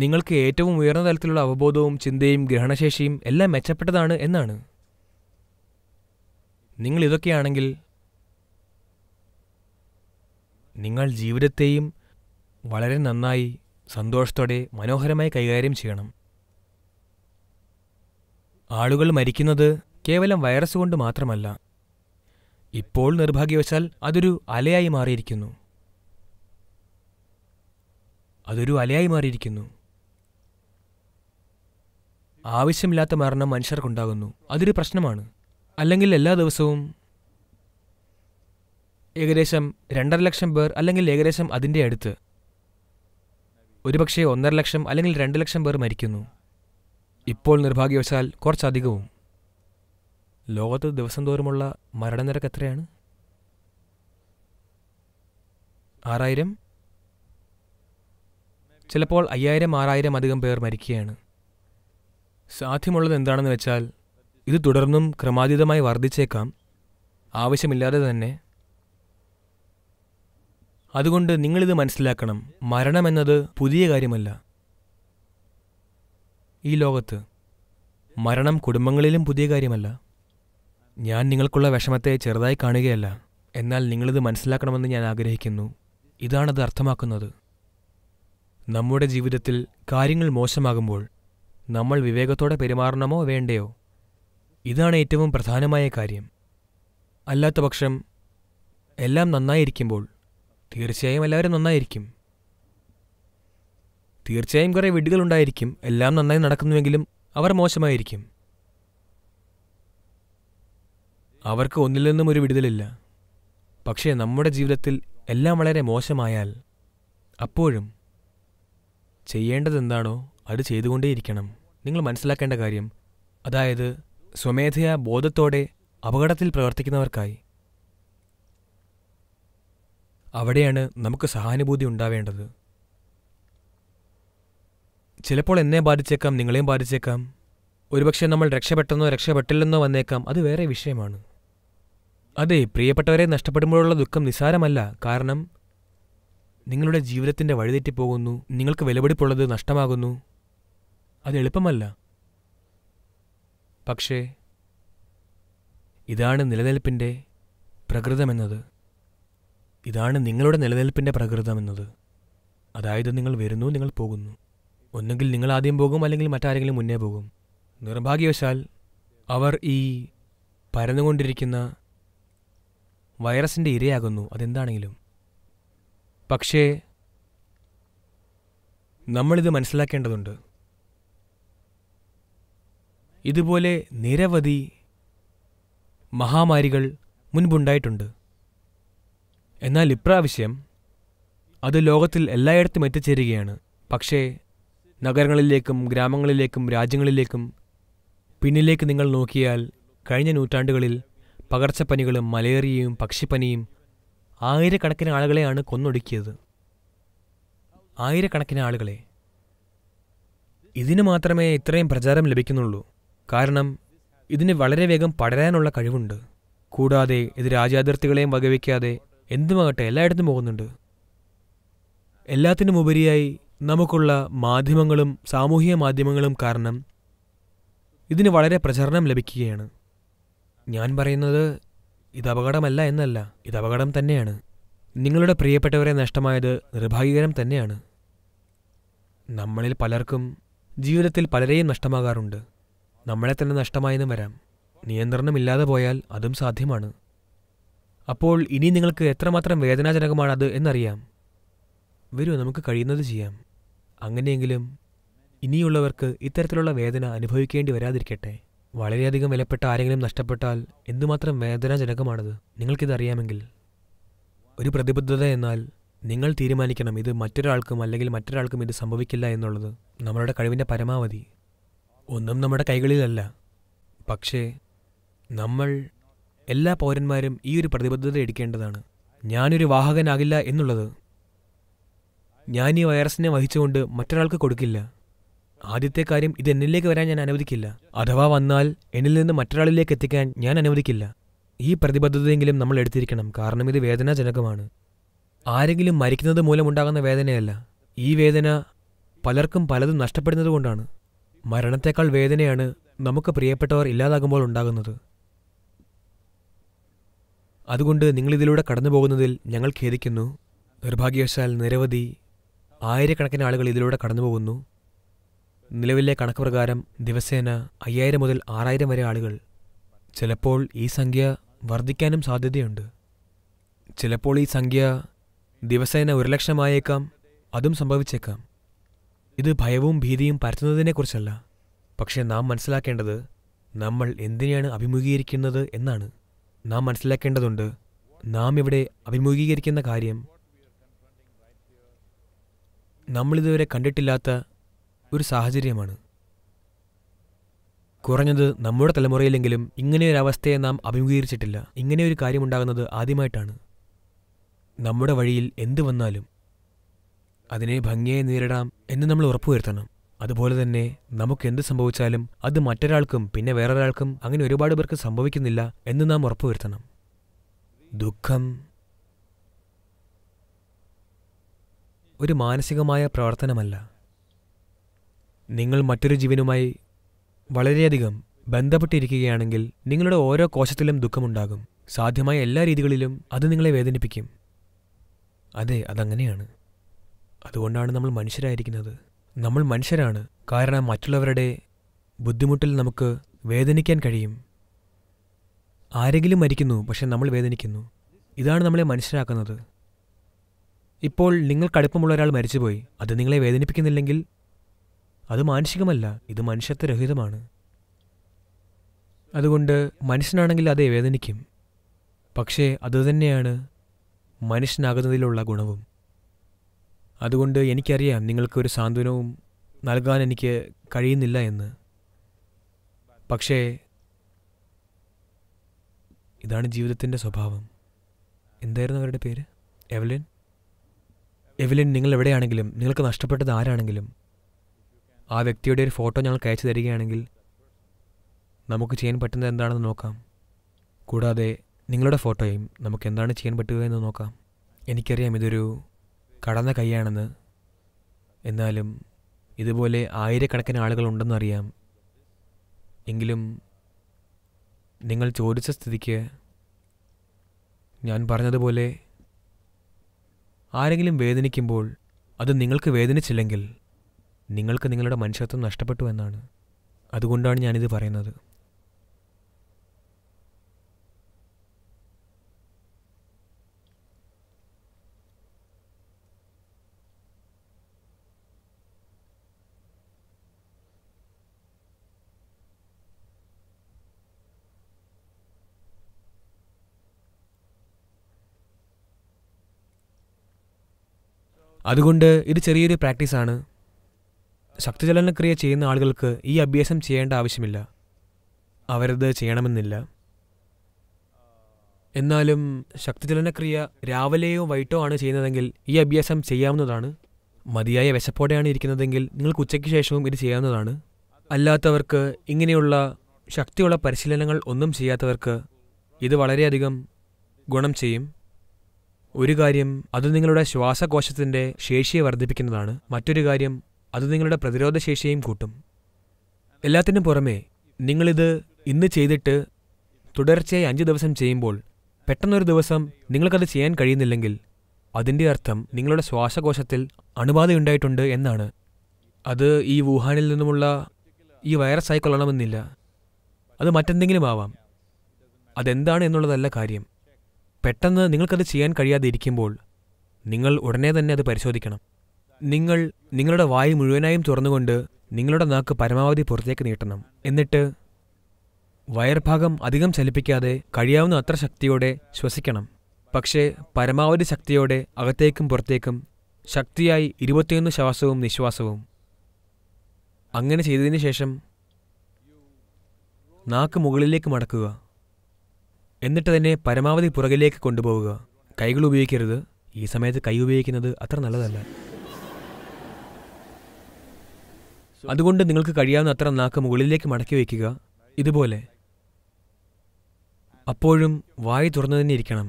നിങ്ങൾക്ക് ഏറ്റവും ഉയർന്ന തലത്തിലുള്ള അവബോധവും ചിന്തയും ഗ്രഹണശേഷിയും എല്ലാം മെച്ചപ്പെട്ടതാണ് എന്നാണ് നിങ്ങൾ ഇതൊക്കെയാണെങ്കിൽ നിങ്ങൾ ജീവിതത്തെയും വളരെ നന്നായി സന്തോഷത്തോടെ മനോഹരമായി കൈകാര്യം ചെയ്യണം ആളുകൾ മരിക്കുന്നത് കേവലം വൈറസ് കൊണ്ട് മാത്രമല്ല ഇപ്പോൾ നിർഭാഗ്യവശാൽ അതൊരു അലയായി മാറിയിരിക്കുന്നു അതൊരു അലയായി മാറിയിരിക്കുന്നു ആവശ്യമില്ലാത്ത മരണം മനുഷ്യർക്കുണ്ടാകുന്നു അതൊരു പ്രശ്നമാണ് അല്ലെങ്കിൽ എല്ലാ ദിവസവും ഏകദേശം രണ്ടര ലക്ഷം പേർ അല്ലെങ്കിൽ ഏകദേശം അതിൻ്റെ അടുത്ത് ഒരുപക്ഷെ ഒന്നര ലക്ഷം അല്ലെങ്കിൽ രണ്ട് ലക്ഷം പേർ മരിക്കുന്നു ഇപ്പോൾ നിർഭാഗ്യവശാൽ കുറച്ചധികവും ലോകത്ത് ദിവസം തോറുമുള്ള മരണനിരക്ക് എത്രയാണ് ആറായിരം ചിലപ്പോൾ അയ്യായിരം ആറായിരം അധികം പേർ മരിക്കുകയാണ് സാധ്യമുള്ളത് എന്താണെന്ന് വെച്ചാൽ ഇത് തുടർന്നും ക്രമാതീതമായി വർദ്ധിച്ചേക്കാം ആവശ്യമില്ലാതെ തന്നെ അതുകൊണ്ട് നിങ്ങളിത് മനസ്സിലാക്കണം മരണമെന്നത് പുതിയ കാര്യമല്ല ഈ ലോകത്ത് മരണം കുടുംബങ്ങളിലും പുതിയ കാര്യമല്ല ഞാൻ നിങ്ങൾക്കുള്ള വിഷമത്തെ ചെറുതായി കാണുകയല്ല എന്നാൽ നിങ്ങളിത് മനസ്സിലാക്കണമെന്ന് ഞാൻ ആഗ്രഹിക്കുന്നു ഇതാണത് അർത്ഥമാക്കുന്നത് നമ്മുടെ ജീവിതത്തിൽ കാര്യങ്ങൾ മോശമാകുമ്പോൾ നമ്മൾ വിവേകത്തോടെ പെരുമാറണമോ വേണ്ടയോ ഇതാണ് ഏറ്റവും പ്രധാനമായ കാര്യം പക്ഷം എല്ലാം നന്നായിരിക്കുമ്പോൾ തീർച്ചയായും എല്ലാവരും നന്നായിരിക്കും തീർച്ചയായും കുറേ ഉണ്ടായിരിക്കും എല്ലാം നന്നായി നടക്കുന്നുവെങ്കിലും അവർ മോശമായിരിക്കും അവർക്ക് ഒന്നിൽ നിന്നും ഒരു വിടുതലില്ല പക്ഷേ നമ്മുടെ ജീവിതത്തിൽ എല്ലാം വളരെ മോശമായാൽ അപ്പോഴും ചെയ്യേണ്ടതെന്താണോ അത് ചെയ്തുകൊണ്ടേയിരിക്കണം നിങ്ങൾ മനസ്സിലാക്കേണ്ട കാര്യം അതായത് സ്വമേധയാ ബോധത്തോടെ അപകടത്തിൽ പ്രവർത്തിക്കുന്നവർക്കായി അവിടെയാണ് നമുക്ക് സഹാനുഭൂതി ഉണ്ടാവേണ്ടത് ചിലപ്പോൾ എന്നെ ബാധിച്ചേക്കാം നിങ്ങളെയും ബാധിച്ചേക്കാം ഒരുപക്ഷെ നമ്മൾ രക്ഷപ്പെട്ടെന്നോ രക്ഷപ്പെട്ടില്ലെന്നോ വന്നേക്കാം അത് വേറെ വിഷയമാണ് അതെ പ്രിയപ്പെട്ടവരെ നഷ്ടപ്പെടുമ്പോഴുള്ള ദുഃഖം നിസ്സാരമല്ല കാരണം നിങ്ങളുടെ ജീവിതത്തിൻ്റെ വഴിതെറ്റിപ്പോകുന്നു നിങ്ങൾക്ക് വിലപിടിപ്പുള്ളത് നഷ്ടമാകുന്നു അത് എളുപ്പമല്ല പക്ഷേ ഇതാണ് നിലനിൽപ്പിൻ്റെ പ്രകൃതമെന്നത് ഇതാണ് നിങ്ങളുടെ നിലനിൽപ്പിൻ്റെ പ്രകൃതമെന്നത് അതായത് നിങ്ങൾ വരുന്നു നിങ്ങൾ പോകുന്നു ഒന്നുകിൽ നിങ്ങൾ ആദ്യം പോകും അല്ലെങ്കിൽ മറ്റാരെങ്കിലും മുന്നേ പോകും നിർഭാഗ്യവശാൽ അവർ ഈ പരന്നുകൊണ്ടിരിക്കുന്ന വൈറസിൻ്റെ ഇരയാകുന്നു അതെന്താണെങ്കിലും പക്ഷേ നമ്മളിത് മനസ്സിലാക്കേണ്ടതുണ്ട് ഇതുപോലെ നിരവധി മഹാമാരികൾ മുൻപുണ്ടായിട്ടുണ്ട് എന്നാൽ ഇപ്രാവശ്യം അത് ലോകത്തിൽ എല്ലായിടത്തും എത്തിച്ചേരുകയാണ് പക്ഷേ നഗരങ്ങളിലേക്കും ഗ്രാമങ്ങളിലേക്കും രാജ്യങ്ങളിലേക്കും പിന്നിലേക്ക് നിങ്ങൾ നോക്കിയാൽ കഴിഞ്ഞ നൂറ്റാണ്ടുകളിൽ പകർച്ചപ്പനികളും മലേറിയയും പക്ഷിപ്പനിയും ആയിരക്കണക്കിന് ആളുകളെയാണ് കൊന്നൊടുക്കിയത് ആയിരക്കണക്കിന് ആളുകളെ ഇതിന് മാത്രമേ ഇത്രയും പ്രചാരം ലഭിക്കുന്നുള്ളൂ കാരണം ഇതിന് വളരെ വേഗം പടരാനുള്ള കഴിവുണ്ട് കൂടാതെ ഇത് രാജ്യാതിർത്തികളെയും വകവയ്ക്കാതെ എന്തുമാകട്ടെ എല്ലായിടത്തും പോകുന്നുണ്ട് ഉപരിയായി നമുക്കുള്ള മാധ്യമങ്ങളും സാമൂഹിക മാധ്യമങ്ങളും കാരണം ഇതിന് വളരെ പ്രചരണം ലഭിക്കുകയാണ് ഞാൻ പറയുന്നത് ഇത് അപകടമല്ല എന്നല്ല ഇത് അപകടം തന്നെയാണ് നിങ്ങളുടെ പ്രിയപ്പെട്ടവരെ നഷ്ടമായത് നിർഭാഗ്യകരം തന്നെയാണ് നമ്മളിൽ പലർക്കും ജീവിതത്തിൽ പലരെയും നഷ്ടമാകാറുണ്ട് നമ്മളെ തന്നെ നഷ്ടമായെന്നും വരാം നിയന്ത്രണമില്ലാതെ പോയാൽ അതും സാധ്യമാണ് അപ്പോൾ ഇനി നിങ്ങൾക്ക് എത്രമാത്രം വേദനാജനകമാണ് അത് എന്നറിയാം വരൂ നമുക്ക് കഴിയുന്നത് ചെയ്യാം അങ്ങനെയെങ്കിലും ഇനിയുള്ളവർക്ക് ഇത്തരത്തിലുള്ള വേദന അനുഭവിക്കേണ്ടി വരാതിരിക്കട്ടെ വളരെയധികം വിലപ്പെട്ട ആരെങ്കിലും നഷ്ടപ്പെട്ടാൽ എന്തുമാത്രം വേദനാജനകമാണത് നിങ്ങൾക്കിതറിയാമെങ്കിൽ ഒരു പ്രതിബദ്ധത എന്നാൽ നിങ്ങൾ തീരുമാനിക്കണം ഇത് മറ്റൊരാൾക്കും അല്ലെങ്കിൽ മറ്റൊരാൾക്കും ഇത് സംഭവിക്കില്ല എന്നുള്ളത് നമ്മളുടെ കഴിവിൻ്റെ പരമാവധി ഒന്നും നമ്മുടെ കൈകളിലല്ല പക്ഷേ നമ്മൾ എല്ലാ പൗരന്മാരും ഈ ഒരു പ്രതിബദ്ധത എടുക്കേണ്ടതാണ് ഞാനൊരു വാഹകനാകില്ല എന്നുള്ളത് ഞാൻ ഈ വൈറസിനെ വഹിച്ചുകൊണ്ട് മറ്റൊരാൾക്ക് കൊടുക്കില്ല ആദ്യത്തെ കാര്യം ഇത് എന്നിലേക്ക് വരാൻ ഞാൻ അനുവദിക്കില്ല അഥവാ വന്നാൽ എന്നിൽ നിന്ന് മറ്റൊരാളിലേക്ക് എത്തിക്കാൻ ഞാൻ അനുവദിക്കില്ല ഈ പ്രതിബദ്ധതയെങ്കിലും നമ്മൾ എടുത്തിരിക്കണം കാരണം ഇത് വേദനാജനകമാണ് ആരെങ്കിലും മരിക്കുന്നത് മൂലമുണ്ടാകുന്ന വേദനയല്ല ഈ വേദന പലർക്കും പലതും നഷ്ടപ്പെടുന്നതുകൊണ്ടാണ് മരണത്തേക്കാൾ വേദനയാണ് നമുക്ക് പ്രിയപ്പെട്ടവർ ഇല്ലാതാകുമ്പോൾ ഉണ്ടാകുന്നത് അതുകൊണ്ട് നിങ്ങളിതിലൂടെ കടന്നു പോകുന്നതിൽ ഞങ്ങൾ ഖേദിക്കുന്നു നിർഭാഗ്യവശാൽ നിരവധി ആയിരക്കണക്കിന് ആളുകൾ ഇതിലൂടെ കടന്നു പോകുന്നു നിലവിലെ കണക്ക് പ്രകാരം ദിവസേന അയ്യായിരം മുതൽ ആറായിരം വരെ ആളുകൾ ചിലപ്പോൾ ഈ സംഖ്യ വർദ്ധിക്കാനും സാധ്യതയുണ്ട് ചിലപ്പോൾ ഈ സംഖ്യ ദിവസേന ഒരു ലക്ഷമായേക്കാം അതും സംഭവിച്ചേക്കാം ഇത് ഭയവും ഭീതിയും പരത്തുന്നതിനെക്കുറിച്ചല്ല പക്ഷേ നാം മനസ്സിലാക്കേണ്ടത് നമ്മൾ എന്തിനെയാണ് അഭിമുഖീകരിക്കുന്നത് എന്നാണ് നാം മനസ്സിലാക്കേണ്ടതുണ്ട് നാം ഇവിടെ അഭിമുഖീകരിക്കുന്ന കാര്യം നമ്മളിതുവരെ കണ്ടിട്ടില്ലാത്ത ഒരു സാഹചര്യമാണ് കുറഞ്ഞത് നമ്മുടെ തലമുറയിലെങ്കിലും ഇങ്ങനെയൊരവസ്ഥയെ നാം അഭിമുഖീകരിച്ചിട്ടില്ല ഇങ്ങനെയൊരു കാര്യമുണ്ടാകുന്നത് ആദ്യമായിട്ടാണ് നമ്മുടെ വഴിയിൽ എന്ത് വന്നാലും അതിനെ ഭംഗിയായി നേരിടാം എന്ന് നമ്മൾ ഉറപ്പുവരുത്തണം അതുപോലെ തന്നെ നമുക്ക് എന്ത് സംഭവിച്ചാലും അത് മറ്റൊരാൾക്കും പിന്നെ വേറൊരാൾക്കും അങ്ങനെ ഒരുപാട് പേർക്ക് സംഭവിക്കുന്നില്ല എന്ന് നാം ഉറപ്പുവരുത്തണം ദുഃഖം ഒരു മാനസികമായ പ്രവർത്തനമല്ല നിങ്ങൾ മറ്റൊരു ജീവനുമായി വളരെയധികം ബന്ധപ്പെട്ടിരിക്കുകയാണെങ്കിൽ നിങ്ങളുടെ ഓരോ കോശത്തിലും ദുഃഖമുണ്ടാകും സാധ്യമായ എല്ലാ രീതികളിലും അത് നിങ്ങളെ വേദനിപ്പിക്കും അതെ അതങ്ങനെയാണ് അതുകൊണ്ടാണ് നമ്മൾ മനുഷ്യരായിരിക്കുന്നത് നമ്മൾ മനുഷ്യരാണ് കാരണം മറ്റുള്ളവരുടെ ബുദ്ധിമുട്ടിൽ നമുക്ക് വേദനിക്കാൻ കഴിയും ആരെങ്കിലും മരിക്കുന്നു പക്ഷെ നമ്മൾ വേദനിക്കുന്നു ഇതാണ് നമ്മളെ മനുഷ്യരാക്കുന്നത് ഇപ്പോൾ അടുപ്പമുള്ള ഒരാൾ മരിച്ചുപോയി അത് നിങ്ങളെ വേദനിപ്പിക്കുന്നില്ലെങ്കിൽ അത് മാനുഷികമല്ല ഇത് മനുഷ്യത്വരഹിതമാണ് അതുകൊണ്ട് മനുഷ്യനാണെങ്കിൽ അതേ വേദനിക്കും പക്ഷേ അതുതന്നെയാണ് മനുഷ്യനാകുന്നതിലുള്ള ഗുണവും അതുകൊണ്ട് എനിക്കറിയാം നിങ്ങൾക്കൊരു സാന്ത്വനവും നൽകാൻ എനിക്ക് കഴിയുന്നില്ല എന്ന് പക്ഷേ ഇതാണ് ജീവിതത്തിൻ്റെ സ്വഭാവം എന്തായിരുന്നു അവരുടെ പേര് എവലിൻ എവലിൻ നിങ്ങൾ എവിടെയാണെങ്കിലും നിങ്ങൾക്ക് നഷ്ടപ്പെട്ടത് ആരാണെങ്കിലും ആ വ്യക്തിയുടെ ഒരു ഫോട്ടോ ഞങ്ങൾക്ക് അയച്ചു തരികയാണെങ്കിൽ നമുക്ക് ചെയ്യാൻ പറ്റുന്നത് എന്താണെന്ന് നോക്കാം കൂടാതെ നിങ്ങളുടെ ഫോട്ടോയും നമുക്ക് എന്താണ് ചെയ്യാൻ പറ്റുക എന്ന് നോക്കാം എനിക്കറിയാം ഇതൊരു കടന്ന കൈയാണെന്ന് എന്നാലും ഇതുപോലെ ആയിരക്കണക്കിന് ആളുകളുണ്ടെന്നറിയാം എങ്കിലും നിങ്ങൾ ചോദിച്ച സ്ഥിതിക്ക് ഞാൻ പറഞ്ഞതുപോലെ ആരെങ്കിലും വേദനിക്കുമ്പോൾ അത് നിങ്ങൾക്ക് വേദനിച്ചില്ലെങ്കിൽ നിങ്ങൾക്ക് നിങ്ങളുടെ മനുഷ്യത്വം നഷ്ടപ്പെട്ടു എന്നാണ് അതുകൊണ്ടാണ് ഞാനിത് പറയുന്നത് അതുകൊണ്ട് ഇത് ചെറിയൊരു പ്രാക്ടീസാണ് ശക്തിചലനക്രിയ ചെയ്യുന്ന ആളുകൾക്ക് ഈ അഭ്യാസം ചെയ്യേണ്ട ആവശ്യമില്ല അവരത് ചെയ്യണമെന്നില്ല എന്നാലും ശക്തിചലനക്രിയ രാവിലെയോ വൈകിട്ടോ ആണ് ചെയ്യുന്നതെങ്കിൽ ഈ അഭ്യാസം ചെയ്യാവുന്നതാണ് മതിയായ വിശപ്പോടെയാണ് ഇരിക്കുന്നതെങ്കിൽ നിങ്ങൾക്ക് ഉച്ചയ്ക്ക് ശേഷവും ഇത് ചെയ്യാവുന്നതാണ് അല്ലാത്തവർക്ക് ഇങ്ങനെയുള്ള ശക്തിയുള്ള പരിശീലനങ്ങൾ ഒന്നും ചെയ്യാത്തവർക്ക് ഇത് വളരെയധികം ഗുണം ചെയ്യും ഒരു കാര്യം അത് നിങ്ങളുടെ ശ്വാസകോശത്തിന്റെ ശേഷിയെ വർദ്ധിപ്പിക്കുന്നതാണ് മറ്റൊരു കാര്യം അത് നിങ്ങളുടെ പ്രതിരോധശേഷിയെയും കൂട്ടും എല്ലാത്തിനും പുറമേ നിങ്ങളിത് ഇന്ന് ചെയ്തിട്ട് തുടർച്ചയായി അഞ്ച് ദിവസം ചെയ്യുമ്പോൾ പെട്ടെന്നൊരു ദിവസം നിങ്ങൾക്കത് ചെയ്യാൻ കഴിയുന്നില്ലെങ്കിൽ അതിൻ്റെ അർത്ഥം നിങ്ങളുടെ ശ്വാസകോശത്തിൽ അണുബാധയുണ്ടായിട്ടുണ്ട് എന്നാണ് അത് ഈ വുഹാനിൽ നിന്നുമുള്ള ഈ വൈറസ് ആയിക്കൊള്ളണമെന്നില്ല അത് മറ്റെന്തെങ്കിലും ആവാം അതെന്താണ് എന്നുള്ളതല്ല കാര്യം പെട്ടെന്ന് നിങ്ങൾക്കത് ചെയ്യാൻ കഴിയാതെ ഇരിക്കുമ്പോൾ നിങ്ങൾ ഉടനെ തന്നെ അത് പരിശോധിക്കണം നിങ്ങൾ നിങ്ങളുടെ വായു മുഴുവനായും തുറന്നുകൊണ്ട് നിങ്ങളുടെ നാക്ക് പരമാവധി പുറത്തേക്ക് നീട്ടണം എന്നിട്ട് വയർഭാഗം അധികം ചലിപ്പിക്കാതെ കഴിയാവുന്ന അത്ര ശക്തിയോടെ ശ്വസിക്കണം പക്ഷേ പരമാവധി ശക്തിയോടെ അകത്തേക്കും പുറത്തേക്കും ശക്തിയായി ഇരുപത്തിയൊന്ന് ശ്വാസവും നിശ്വാസവും അങ്ങനെ ചെയ്തതിനു ശേഷം നാക്ക് മുകളിലേക്ക് മടക്കുക എന്നിട്ട് തന്നെ പരമാവധി പുറകിലേക്ക് കൊണ്ടുപോവുക കൈകൾ ഉപയോഗിക്കരുത് ഈ സമയത്ത് കൈ ഉപയോഗിക്കുന്നത് അത്ര നല്ലതല്ല അതുകൊണ്ട് നിങ്ങൾക്ക് കഴിയാവുന്ന അത്ര നാക്ക് മുകളിലേക്ക് മടക്കി വയ്ക്കുക ഇതുപോലെ അപ്പോഴും വായു തുറന്നു തന്നെ ഇരിക്കണം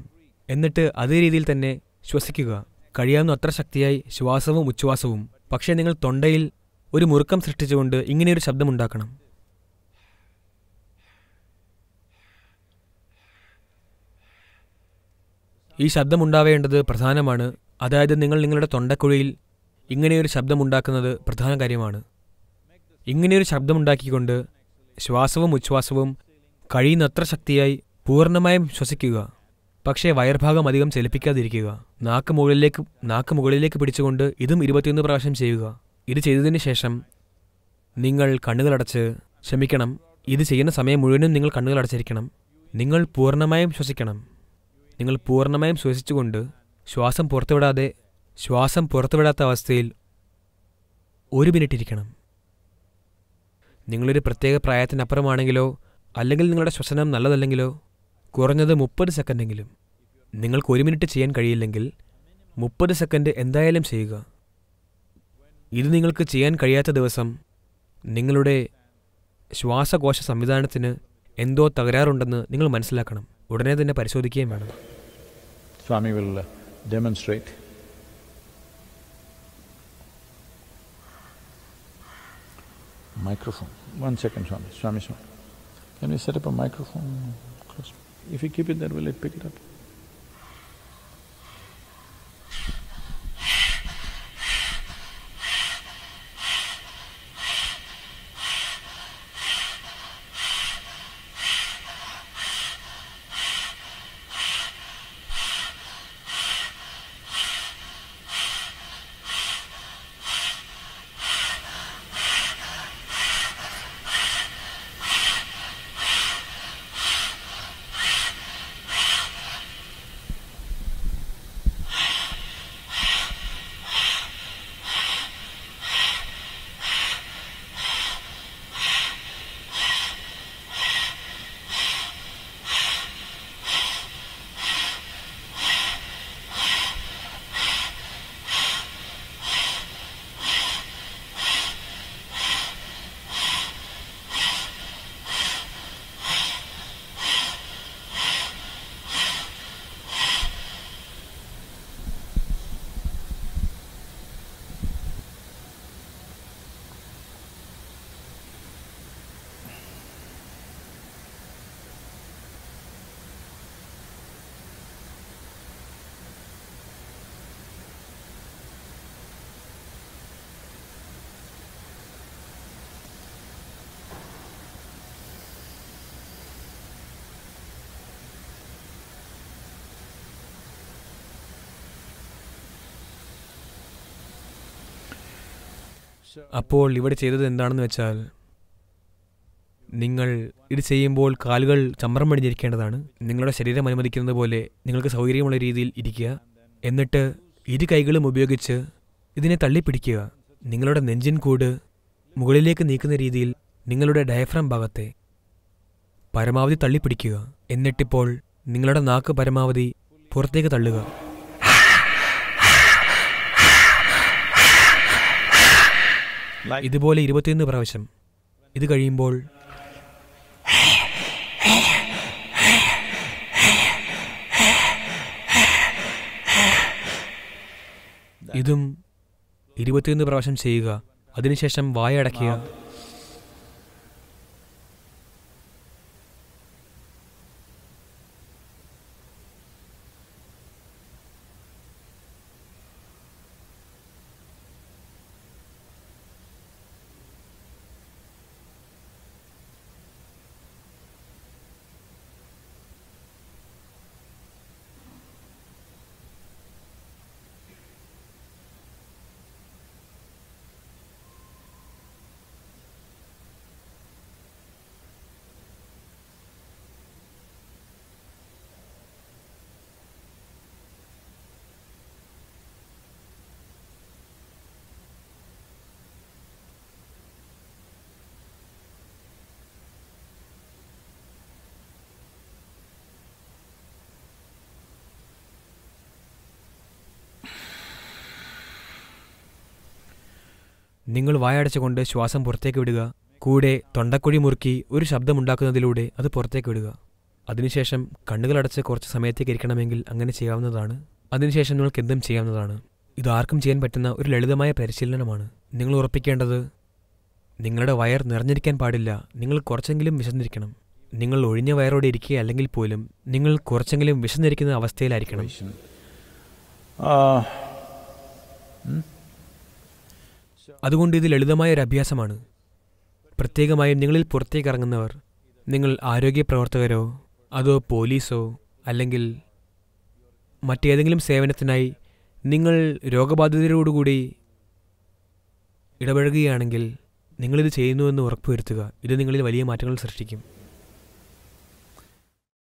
എന്നിട്ട് അതേ രീതിയിൽ തന്നെ ശ്വസിക്കുക കഴിയാവുന്ന അത്ര ശക്തിയായി ശ്വാസവും ഉച്ഛ്വാസവും പക്ഷേ നിങ്ങൾ തൊണ്ടയിൽ ഒരു മുറുക്കം സൃഷ്ടിച്ചുകൊണ്ട് ഇങ്ങനെയൊരു ശബ്ദമുണ്ടാക്കണം ഈ ശബ്ദമുണ്ടാവേണ്ടത് പ്രധാനമാണ് അതായത് നിങ്ങൾ നിങ്ങളുടെ തൊണ്ടക്കുഴിയിൽ ഇങ്ങനെയൊരു ശബ്ദമുണ്ടാക്കുന്നത് പ്രധാന കാര്യമാണ് ഇങ്ങനെയൊരു ശബ്ദമുണ്ടാക്കിക്കൊണ്ട് ശ്വാസവും ഉച്ഛ്വാസവും കഴിയുന്നത്ര ശക്തിയായി പൂർണ്ണമായും ശ്വസിക്കുക പക്ഷേ വയർഭാഗം അധികം ചലിപ്പിക്കാതിരിക്കുക നാക്ക് മുകളിലേക്ക് നാക്ക് മുകളിലേക്ക് പിടിച്ചുകൊണ്ട് ഇതും ഇരുപത്തിയൊന്ന് പ്രാവശ്യം ചെയ്യുക ഇത് ചെയ്തതിന് ശേഷം നിങ്ങൾ കണ്ണുകളടച്ച് ക്ഷമിക്കണം ഇത് ചെയ്യുന്ന സമയം മുഴുവനും നിങ്ങൾ കണ്ണുകളടച്ചിരിക്കണം നിങ്ങൾ പൂർണ്ണമായും ശ്വസിക്കണം നിങ്ങൾ പൂർണ്ണമായും ശ്വസിച്ചുകൊണ്ട് ശ്വാസം പുറത്തുവിടാതെ ശ്വാസം പുറത്തുവിടാത്ത അവസ്ഥയിൽ ഒരു മിനിറ്റ് ഇരിക്കണം നിങ്ങളൊരു പ്രത്യേക പ്രായത്തിനപ്പുറമാണെങ്കിലോ അല്ലെങ്കിൽ നിങ്ങളുടെ ശ്വസനം നല്ലതല്ലെങ്കിലോ കുറഞ്ഞത് മുപ്പത് സെക്കൻഡെങ്കിലും നിങ്ങൾക്ക് ഒരു മിനിറ്റ് ചെയ്യാൻ കഴിയില്ലെങ്കിൽ മുപ്പത് സെക്കൻഡ് എന്തായാലും ചെയ്യുക ഇത് നിങ്ങൾക്ക് ചെയ്യാൻ കഴിയാത്ത ദിവസം നിങ്ങളുടെ ശ്വാസകോശ സംവിധാനത്തിന് എന്തോ തകരാറുണ്ടെന്ന് നിങ്ങൾ മനസ്സിലാക്കണം ഉടനെ തന്നെ പരിശോധിക്കുകയും വേണം Swami will uh, demonstrate. Microphone. One second, Swami. Swami, Swami. Can we set up a microphone? If you keep it there, will it pick it up. അപ്പോൾ ഇവിടെ ചെയ്തത് എന്താണെന്ന് വെച്ചാൽ നിങ്ങൾ ഇത് ചെയ്യുമ്പോൾ കാലുകൾ ചമ്രം പണിഞ്ഞിരിക്കേണ്ടതാണ് നിങ്ങളുടെ ശരീരം അനുവദിക്കുന്നത് പോലെ നിങ്ങൾക്ക് സൗകര്യമുള്ള രീതിയിൽ ഇരിക്കുക എന്നിട്ട് ഇരു കൈകളും ഉപയോഗിച്ച് ഇതിനെ തള്ളിപ്പിടിക്കുക നിങ്ങളുടെ നെഞ്ചിൻ കൂട് മുകളിലേക്ക് നീക്കുന്ന രീതിയിൽ നിങ്ങളുടെ ഡയഫ്രം ഭാഗത്തെ പരമാവധി തള്ളിപ്പിടിക്കുക എന്നിട്ടിപ്പോൾ നിങ്ങളുടെ നാക്ക് പരമാവധി പുറത്തേക്ക് തള്ളുക ഇതുപോലെ ഇരുപത്തിയൊന്ന് പ്രാവശ്യം ഇത് കഴിയുമ്പോൾ ഇതും ഇരുപത്തിയൊന്ന് പ്രാവശ്യം ചെയ്യുക അതിനുശേഷം വായ അടയ്ക്കുക നിങ്ങൾ വായടച്ചുകൊണ്ട് ശ്വാസം പുറത്തേക്ക് വിടുക കൂടെ തൊണ്ടക്കുഴി മുറുക്കി ഒരു ശബ്ദമുണ്ടാക്കുന്നതിലൂടെ അത് പുറത്തേക്ക് വിടുക അതിനുശേഷം കണ്ണുകളടച്ച് കുറച്ച് സമയത്തേക്ക് ഇരിക്കണമെങ്കിൽ അങ്ങനെ ചെയ്യാവുന്നതാണ് അതിനുശേഷം നിങ്ങൾക്ക് എന്തും ചെയ്യാവുന്നതാണ് ഇത് ആർക്കും ചെയ്യാൻ പറ്റുന്ന ഒരു ലളിതമായ പരിശീലനമാണ് നിങ്ങൾ ഉറപ്പിക്കേണ്ടത് നിങ്ങളുടെ വയർ നിറഞ്ഞിരിക്കാൻ പാടില്ല നിങ്ങൾ കുറച്ചെങ്കിലും വിശന്നിരിക്കണം നിങ്ങൾ ഒഴിഞ്ഞ വയറോടെ ഇരിക്കുക അല്ലെങ്കിൽ പോലും നിങ്ങൾ കുറച്ചെങ്കിലും വിശന്നിരിക്കുന്ന അവസ്ഥയിലായിരിക്കണം അതുകൊണ്ട് ഇത് ലളിതമായ ഒരു അഭ്യാസമാണ് പ്രത്യേകമായും നിങ്ങളിൽ പുറത്തേക്ക് ഇറങ്ങുന്നവർ നിങ്ങൾ ആരോഗ്യ പ്രവർത്തകരോ അതോ പോലീസോ അല്ലെങ്കിൽ മറ്റേതെങ്കിലും സേവനത്തിനായി നിങ്ങൾ രോഗബാധിതരോടുകൂടി ഇടപഴകുകയാണെങ്കിൽ നിങ്ങളിത് ചെയ്യുന്നുവെന്ന് ഉറപ്പുവരുത്തുക ഇത് നിങ്ങളിൽ വലിയ മാറ്റങ്ങൾ സൃഷ്ടിക്കും